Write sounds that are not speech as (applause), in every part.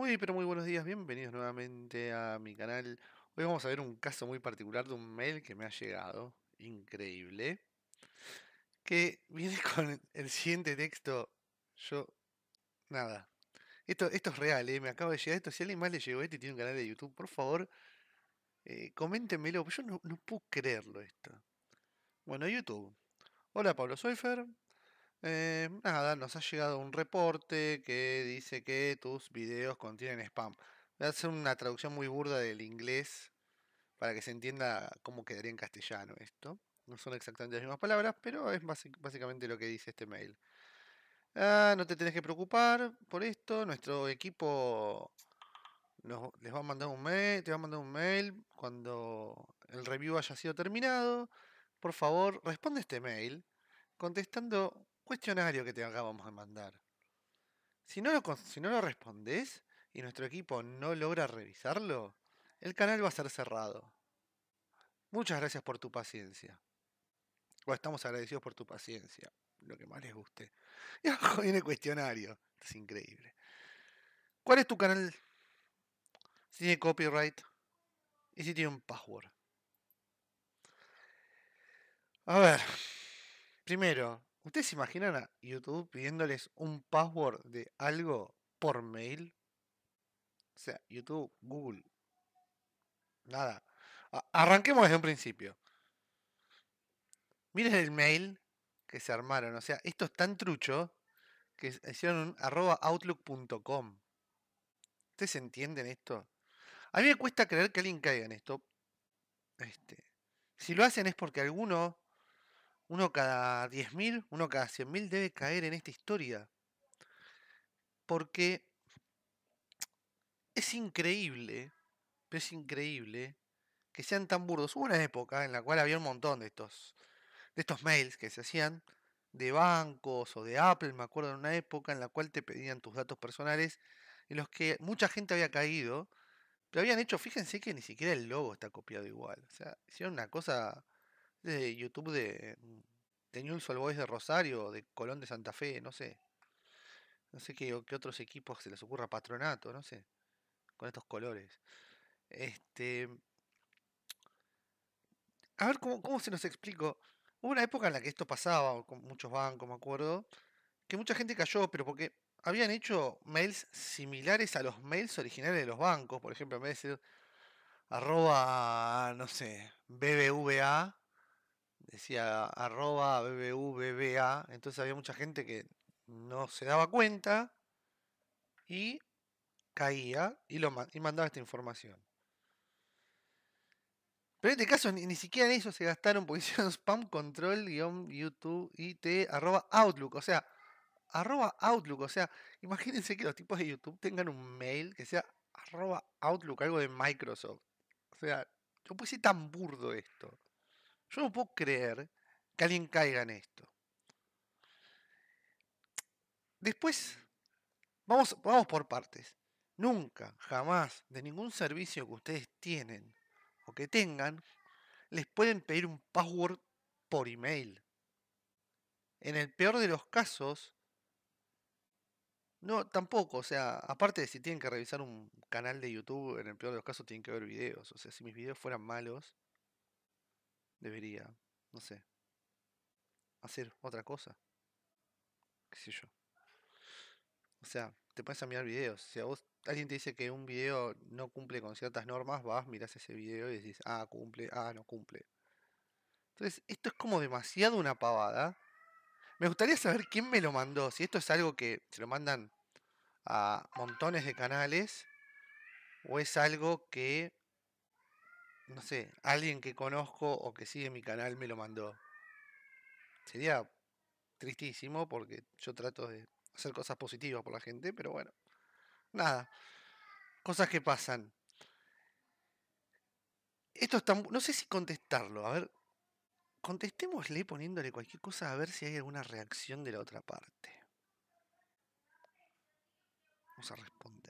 Muy, pero muy buenos días, bienvenidos nuevamente a mi canal. Hoy vamos a ver un caso muy particular de un mail que me ha llegado, increíble, que viene (laughs) con el siguiente texto. Yo, nada. Esto, esto es real, eh, me acaba de llegar esto. Si a alguien más le llegó este, y tiene un canal de YouTube, por favor, eh, coméntenmelo. Yo no, no puedo creerlo esto. Bueno, YouTube. Hola Pablo Soifer, eh, nada, nos ha llegado un reporte que dice que tus videos contienen spam. Voy a hacer una traducción muy burda del inglés para que se entienda cómo quedaría en castellano esto. No son exactamente las mismas palabras, pero es básicamente lo que dice este mail. Ah, no te tenés que preocupar por esto. Nuestro equipo les va a mandar un mail, te va a mandar un mail cuando el review haya sido terminado. Por favor, responde este mail contestando cuestionario que te acabamos de mandar. Si no, lo, si no lo respondes y nuestro equipo no logra revisarlo, el canal va a ser cerrado. Muchas gracias por tu paciencia. O estamos agradecidos por tu paciencia, lo que más les guste. Y (laughs) abajo viene el cuestionario. Es increíble. ¿Cuál es tu canal? Si tiene copyright y si tiene un password. A ver, primero, ¿Ustedes se imaginan a YouTube pidiéndoles un password de algo por mail? O sea, YouTube, Google. Nada. arranquemos desde un principio. Miren el mail que se armaron. O sea, esto es tan trucho que hicieron un arroba outlook.com. ¿Ustedes entienden esto? A mí me cuesta creer que alguien caiga en esto. Este, si lo hacen es porque alguno uno cada 10.000, uno cada 100.000 debe caer en esta historia. Porque es increíble, es increíble que sean tan burdos. Hubo una época en la cual había un montón de estos, de estos mails que se hacían de bancos o de Apple, me acuerdo, en una época en la cual te pedían tus datos personales, en los que mucha gente había caído, pero habían hecho, fíjense que ni siquiera el logo está copiado igual. O sea, hicieron una cosa de YouTube de mm, de Newell's de Rosario, de Colón de Santa Fe, no sé. No sé qué, otros equipos se les ocurra, Patronato, no sé. Con estos colores. Este. A ver cómo, se nos explico. Hubo una época en la que esto pasaba, con muchos bancos, me acuerdo, que mucha gente cayó, pero porque habían hecho mails similares a los mails originales de los bancos. Por ejemplo, en vez de decir arroba, no sé, BBVA, decía arroba BBVBA, entonces había mucha gente que no se daba cuenta y caía y, lo, mandaba esta información. Pero en este caso ni, siquiera en eso se gastaron porque (laughs) hicieron spam control guión YouTube IT arroba Outlook. O sea, arroba Outlook. O sea, imagínense que los tipos de YouTube tengan un mail que sea arroba Outlook, algo de Microsoft. O sea, yo puse tan burdo esto. Yo no puedo creer que alguien caiga en esto. Después, vamos, vamos por partes. Nunca, jamás, de ningún servicio que ustedes tienen o que tengan, les pueden pedir un password por email. En el peor de los casos, no, tampoco, o sea, aparte de si tienen que revisar un canal de YouTube, en el peor de los casos tienen que ver videos. O sea, si mis videos fueran malos, debería, no sé, hacer otra cosa. ¿Qué sé yo? O sea, te pones a mirar videos. Si a vos alguien te dice que un video no cumple con ciertas normas, vas, miras ese video y decís, ah, cumple, ah, no cumple. Entonces, esto es como demasiado una pavada. Me gustaría saber quién me lo mandó. Si esto es algo que se lo mandan a montones de canales o es algo que no sé, alguien que conozco o que sigue mi canal me lo mandó. Sería tristísimo porque yo trato de hacer cosas positivas por la gente, pero bueno, nada, cosas que pasan. Esto está, no sé si contestarlo, a ver, contestémosle poniéndole cualquier cosa a ver si hay alguna reacción de la otra parte. Vamos a responder.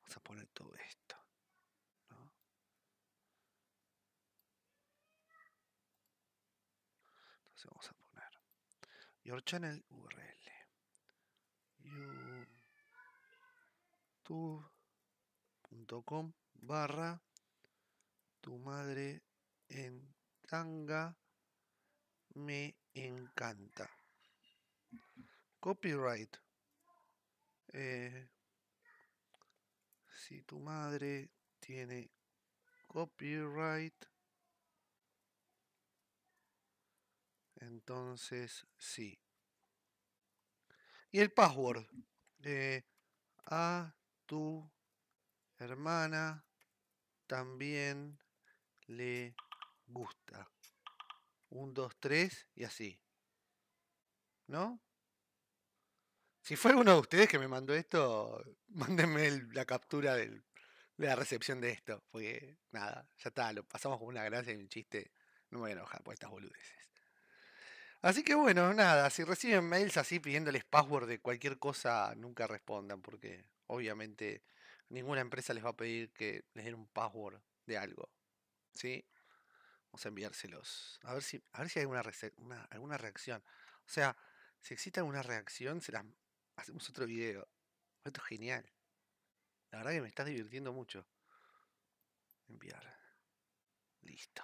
Vamos a poner todo esto. vamos a poner your channel url youtube.com barra tu madre en tanga me encanta copyright eh, si tu madre tiene copyright Entonces, sí. Y el password. a ah, tu hermana también le gusta. Un, dos, tres y así. ¿No? Si fue uno de ustedes que me mandó esto, (laughs) mándenme la captura de la recepción de esto. Porque nada, ya está, lo pasamos con una gracia y un chiste. No me voy a enojar por estas boludeces. Así que bueno, nada, si reciben mails así pidiéndoles password de cualquier cosa, nunca respondan, porque obviamente ninguna empresa les va a pedir que les den un password de algo. ¿Sí? Vamos a enviárselos. A ver si, a ver si hay alguna, una, alguna reacción. O sea, si existe alguna reacción, se hacemos otro video. Esto es genial. La verdad que me estás divirtiendo mucho. Enviar. Listo.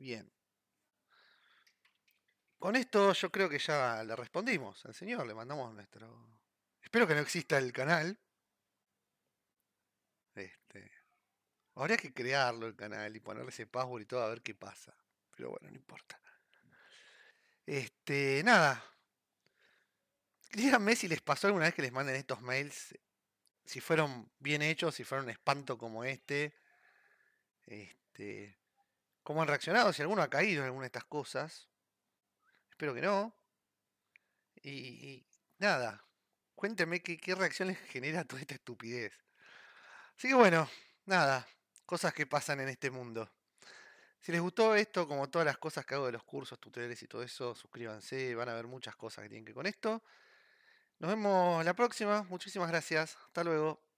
Bien. Con esto yo creo que ya le respondimos al señor, le mandamos nuestro... Espero que no exista el canal. Este... Habría que crearlo el canal y ponerle ese password y todo a ver qué pasa. Pero bueno, no importa. Este, nada. Díganme si les pasó alguna vez que les manden estos mails. Si fueron bien hechos, si fueron espanto como este. Este cómo han reaccionado, si alguno ha caído en alguna de estas cosas. Espero que no. Y, nada, cuéntenme qué, qué reacción les genera toda esta estupidez. Así que bueno, nada, cosas que pasan en este mundo. Si les gustó esto, como todas las cosas que hago de los cursos, tutoriales y todo eso, suscríbanse, van a ver muchas cosas que tienen que ver con esto. Nos vemos la próxima, muchísimas gracias, hasta luego.